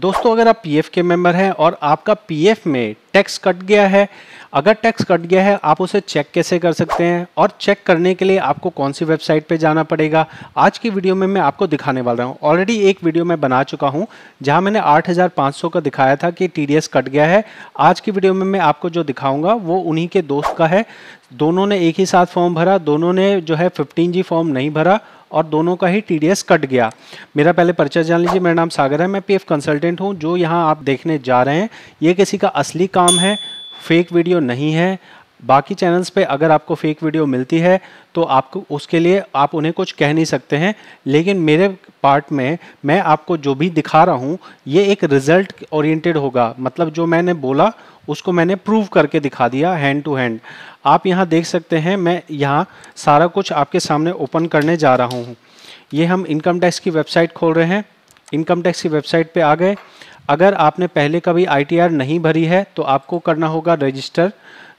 दोस्तों अगर आप पीएफ के मेंबर हैं और आपका पीएफ में टैक्स कट गया है अगर टैक्स कट गया है आप उसे चेक कैसे कर सकते हैं और चेक करने के लिए आपको कौन सी वेबसाइट पे जाना पड़ेगा आज की वीडियो में मैं आपको दिखाने वाला हूं ऑलरेडी एक वीडियो मैं बना चुका हूं जहां मैंने 8500 का दिखाया था कि टी कट गया है आज की वीडियो में मैं आपको जो दिखाऊंगा वो उन्हीं के दोस्त का है दोनों ने एक ही साथ फॉर्म भरा दोनों ने जो है फिफ्टीन फॉर्म नहीं भरा और दोनों का ही टीडीएस कट गया मेरा पहले परिचय जान लीजिए मेरा नाम सागर है मैं पीएफ कंसल्टेंट हूँ जो यहाँ आप देखने जा रहे हैं ये किसी का असली काम है फेक वीडियो नहीं है बाकी चैनल्स पे अगर आपको फेक वीडियो मिलती है तो आपको उसके लिए आप उन्हें कुछ कह नहीं सकते हैं लेकिन मेरे पार्ट में मैं आपको जो भी दिखा रहा हूँ ये एक रिजल्ट ओरिएंटेड होगा मतलब जो मैंने बोला उसको मैंने प्रूव करके दिखा दिया हैंड टू हैंड आप यहाँ देख सकते हैं मैं यहाँ सारा कुछ आपके सामने ओपन करने जा रहा हूँ ये हम इनकम टैक्स की वेबसाइट खोल रहे हैं इनकम टैक्स की वेबसाइट पर आ गए अगर आपने पहले कभी आई नहीं भरी है तो आपको करना होगा रजिस्टर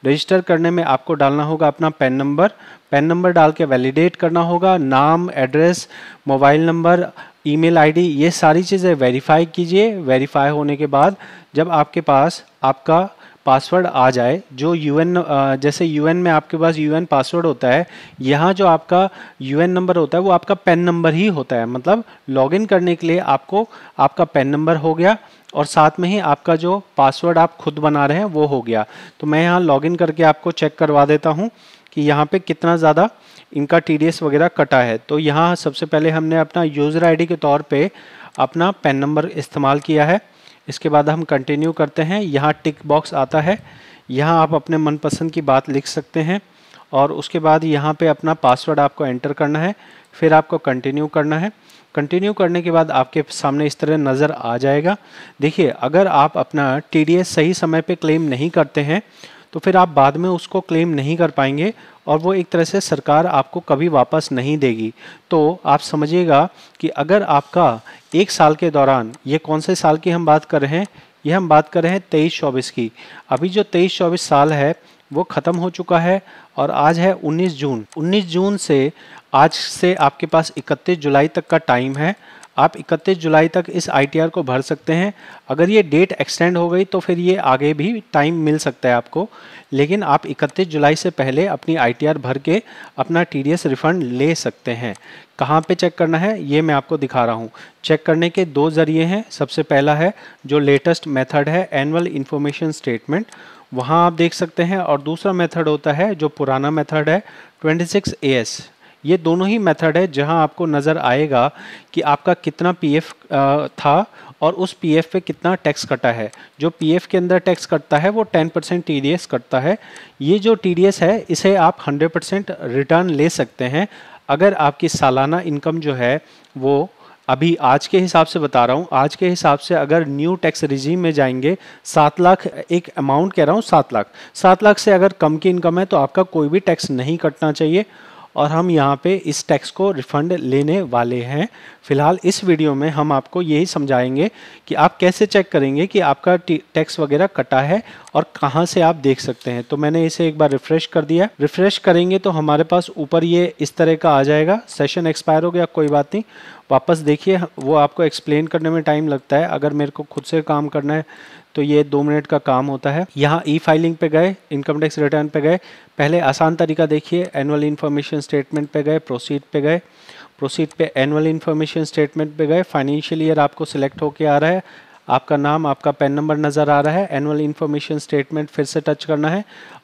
रजिस्टर करने में आपको डालना होगा अपना पेन नंबर पेन नंबर डाल के वैलिडेट करना होगा नाम address mobile number email ID ये सारी चीज़ें वेरीफाई कीजिए वेरीफाई होने के बाद जब आपके पास आपका पासवर्ड आ जाए जो यूएन जैसे यूएन में आपके पास यूएन पासवर्ड होता है यहाँ जो आपका यूएन नंबर होता है वो आपका पेन नंबर ही होता है मतलब लॉगिन करने के लिए आपको आपका पेन नंबर हो गया और साथ में ही आपका जो पासवर्ड आप खुद बना रहे हैं वो हो गया तो मैं यहाँ लॉगिन करके आपको चेक करवा देता हूँ कि यहाँ पे कितना ज़्यादा इनका टी वगैरह कटा है तो यहाँ सबसे पहले हमने अपना यूज़र आईडी के तौर पे अपना पेन नंबर इस्तेमाल किया है इसके बाद हम कंटिन्यू करते हैं यहाँ टिक बॉक्स आता है यहाँ आप अपने मनपसंद की बात लिख सकते हैं और उसके बाद यहाँ पे अपना पासवर्ड आपको एंटर करना है फिर आपको कंटिन्यू करना है कंटिन्यू करने के बाद आपके सामने इस तरह नज़र आ जाएगा देखिए अगर आप अपना टी सही समय पर क्लेम नहीं करते हैं तो फिर आप बाद में उसको क्लेम नहीं कर पाएंगे और वो एक तरह से सरकार आपको कभी वापस नहीं देगी तो आप समझिएगा कि अगर आपका एक साल के दौरान ये कौन से साल की हम बात कर रहे हैं ये हम बात कर रहे हैं तेईस चौबीस की अभी जो तेईस चौबीस साल है वो ख़त्म हो चुका है और आज है 19 जून 19 जून से आज से आपके पास 31 जुलाई तक का टाइम है आप 31 जुलाई तक इस आईटीआर को भर सकते हैं अगर ये डेट एक्सटेंड हो गई तो फिर ये आगे भी टाइम मिल सकता है आपको लेकिन आप 31 जुलाई से पहले अपनी आईटीआर भर के अपना टीडीएस रिफंड ले सकते हैं कहाँ पे चेक करना है ये मैं आपको दिखा रहा हूँ चेक करने के दो ज़रिए हैं सबसे पहला है जो लेटेस्ट मेथड है एनअल इन्फॉर्मेशन स्टेटमेंट वहाँ आप देख सकते हैं और दूसरा मेथड होता है जो पुराना मेथड है 26 एस ये दोनों ही मेथड है जहां आपको नज़र आएगा कि आपका कितना पीएफ था और उस पीएफ पे कितना टैक्स कटा है जो पीएफ के अंदर टैक्स कटता है वो 10 परसेंट टी कटता है ये जो टी है इसे आप 100 परसेंट रिटर्न ले सकते हैं अगर आपकी सालाना इनकम जो है वो अभी आज के हिसाब से बता रहा हूँ आज के हिसाब से अगर न्यू टैक्स रिजीम में जाएंगे सात लाख एक अमाउंट कह रहा हूँ सात लाख सात लाख से अगर कम की इनकम है तो आपका कोई भी टैक्स नहीं कटना चाहिए और हम यहाँ पे इस टैक्स को रिफंड लेने वाले हैं फिलहाल इस वीडियो में हम आपको यही समझाएंगे कि आप कैसे चेक करेंगे कि आपका टैक्स वगैरह कटा है और कहाँ से आप देख सकते हैं तो मैंने इसे एक बार रिफ्रेश कर दिया रिफ्रेश करेंगे तो हमारे पास ऊपर ये इस तरह का आ जाएगा सेशन एक्सपायर हो गया कोई बात नहीं वापस देखिए वो आपको एक्सप्लेन करने में टाइम लगता है अगर मेरे को खुद से काम करना है तो ये दो मिनट का काम होता है यहाँ ई फाइलिंग पे गए इनकम टैक्स रिटर्न पे गए पहले आसान तरीका देखिए एनुअल इन्फॉर्मेशन स्टेटमेंट पे गए प्रोसीड पे गए प्रोसीड पे एनुअल इन्फॉर्मेशन स्टेटमेंट पे गए फाइनेंशियल ईयर आपको सिलेक्ट होके आ रहा है आपका नाम आपका पेन नंबर नज़र आ रहा है एनुअल इन्फॉर्मेशन स्टेटमेंट फिर से टच करना है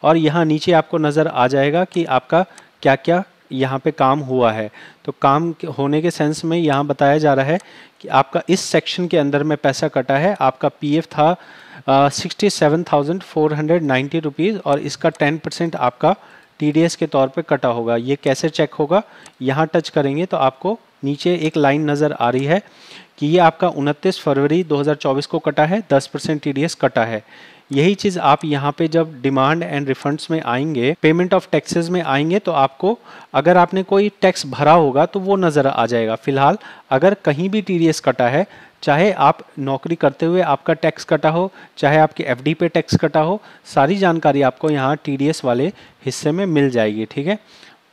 और यहाँ नीचे आपको नज़र आ जाएगा कि आपका क्या क्या यहाँ पे काम हुआ है तो काम होने के सेंस में यहाँ बताया जा रहा है कि आपका इस सेक्शन के अंदर में पैसा कटा है आपका पीएफ था sixty seven thousand four hundred ninety rupees और इसका टेन परसेंट आपका टीडीएस के तौर पे कटा होगा ये कैसे चेक होगा यहाँ टच करेंगे तो आपको नीचे एक लाइन नज़र आ रही है कि ये आपका उनतीस फरवरी 2024 को कटा है 10 परसेंट टी कटा है यही चीज आप यहाँ पे जब डिमांड एंड रिफंड्स में आएंगे पेमेंट ऑफ टैक्सेस में आएंगे तो आपको अगर आपने कोई टैक्स भरा होगा तो वो नजर आ जाएगा फिलहाल अगर कहीं भी टी कटा है चाहे आप नौकरी करते हुए आपका टैक्स कटा हो चाहे आपके एफ पे टैक्स कटा हो सारी जानकारी आपको यहाँ टी वाले हिस्से में मिल जाएगी ठीक है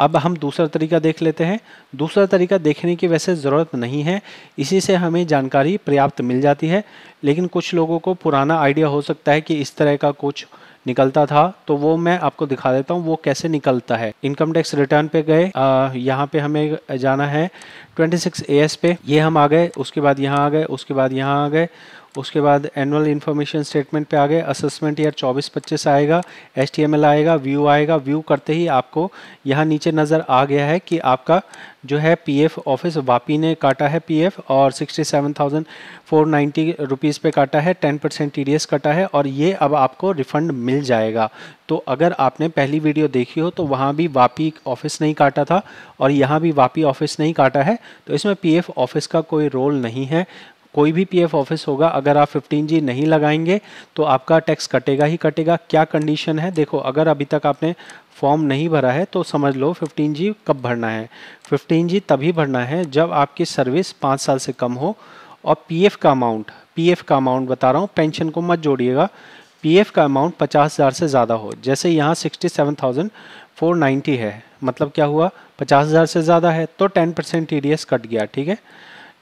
अब हम दूसरा तरीका देख लेते हैं दूसरा तरीका देखने की वैसे ज़रूरत नहीं है इसी से हमें जानकारी पर्याप्त मिल जाती है लेकिन कुछ लोगों को पुराना आइडिया हो सकता है कि इस तरह का कुछ निकलता था तो वो मैं आपको दिखा देता हूँ वो कैसे निकलता है इनकम टैक्स रिटर्न पे गए यहाँ पे हमें जाना है 26 सिक्स पे ये हम आ गए उसके बाद यहाँ आ गए उसके बाद यहाँ आ गए उसके बाद एनुअल इन्फॉर्मेशन स्टेटमेंट पे आ गए असेसमेंट ईयर 24-25 आएगा एस आएगा व्यू आएगा व्यू करते ही आपको यहाँ नीचे नज़र आ गया है कि आपका जो है पीएफ ऑफिस वापी ने काटा है पीएफ और 67,490 रुपीस पे काटा है 10 परसेंट टी कटा है और ये अब आपको रिफंड मिल जाएगा तो अगर आपने पहली वीडियो देखी हो तो वहाँ भी वापी ऑफिस नहीं काटा था और यहाँ भी वापी ऑफिस नहीं काटा है तो इसमें पीएफ ऑफिस का कोई रोल नहीं है कोई भी पीएफ ऑफिस होगा अगर आप जी नहीं लगाएंगे तो आपका टैक्स कटेगा ही कटेगा क्या कंडीशन है देखो अगर अभी तक आपने फॉर्म नहीं भरा है तो समझ लो जी कब भरना है जी तभी भरना है जब आपकी सर्विस पाँच साल से कम हो और पीएफ का अमाउंट पीएफ का अमाउंट बता रहा हूँ पेंशन को मत जोड़िएगा पीएफ का अमाउंट पचास हज़ार से ज़्यादा हो जैसे यहाँ sixty seven thousand four ninety है मतलब क्या हुआ पचास हज़ार से ज़्यादा है तो टेन परसेंट टी कट गया ठीक है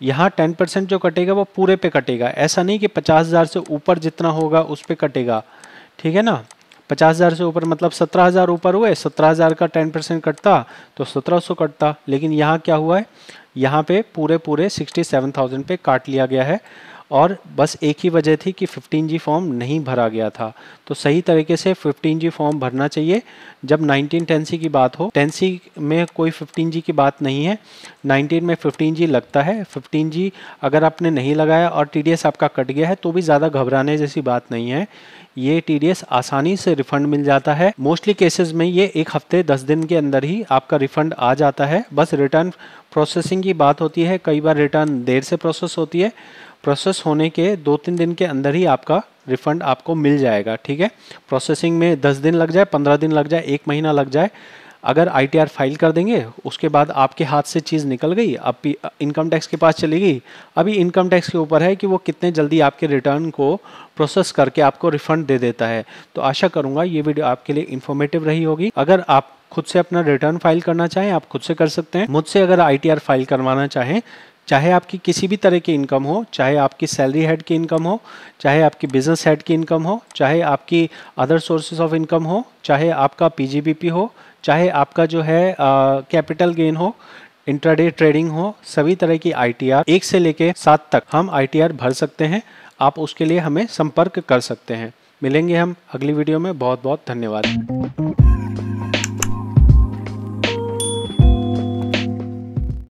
यहाँ टेन परसेंट जो कटेगा वो पूरे पे कटेगा ऐसा नहीं कि पचास हज़ार से ऊपर जितना होगा उस पर कटेगा ठीक है ना पचास हज़ार से ऊपर मतलब सत्रह हज़ार ऊपर हुए सत्रह हज़ार का टेन परसेंट कटता तो सत्रह सौ कटता लेकिन यहाँ क्या हुआ है यहाँ पे पूरे पूरे सिक्सटी सेवन थाउजेंड पे काट लिया गया है और बस एक ही वजह थी कि 15G फॉर्म नहीं भरा गया था तो सही तरीके से 15G फॉर्म भरना चाहिए जब 1910C की बात हो टें में कोई 15G की बात नहीं है 19 में 15G लगता है 15G अगर आपने नहीं लगाया और टी आपका कट गया है तो भी ज़्यादा घबराने जैसी बात नहीं है ये टी आसानी से रिफंड मिल जाता है मोस्टली केसेस में ये एक हफ्ते दस दिन के अंदर ही आपका रिफंड आ जाता है बस रिटर्न प्रोसेसिंग की बात होती है कई बार रिटर्न देर से प्रोसेस होती है प्रोसेस होने के दो तीन दिन के अंदर ही आपका रिफंड आपको मिल जाएगा ठीक है प्रोसेसिंग में दस दिन लग जाए पंद्रह दिन लग जाए एक महीना लग जाए अगर आईटीआर फाइल कर देंगे उसके बाद आपके हाथ से चीज़ निकल गई अब इनकम टैक्स के पास चली गई अभी इनकम टैक्स के ऊपर है कि वो कितने जल्दी आपके रिटर्न को प्रोसेस करके आपको रिफंड दे देता है तो आशा करूँगा ये वीडियो आपके लिए इन्फॉर्मेटिव रही होगी अगर आप खुद से अपना रिटर्न फाइल करना चाहें आप खुद से कर सकते हैं मुझसे अगर आई फाइल करवाना चाहें चाहे आपकी किसी भी तरह की इनकम हो चाहे आपकी सैलरी हेड की इनकम हो चाहे आपकी बिजनेस हेड की इनकम हो चाहे आपकी अदर सोर्सेज ऑफ इनकम हो चाहे आपका पीजीबीपी हो चाहे आपका जो है कैपिटल गेन हो इंट्राडे ट्रेडिंग हो सभी तरह की आईटीआर एक से लेके सात तक हम आईटीआर भर सकते हैं आप उसके लिए हमें संपर्क कर सकते हैं मिलेंगे हम अगली वीडियो में बहुत बहुत धन्यवाद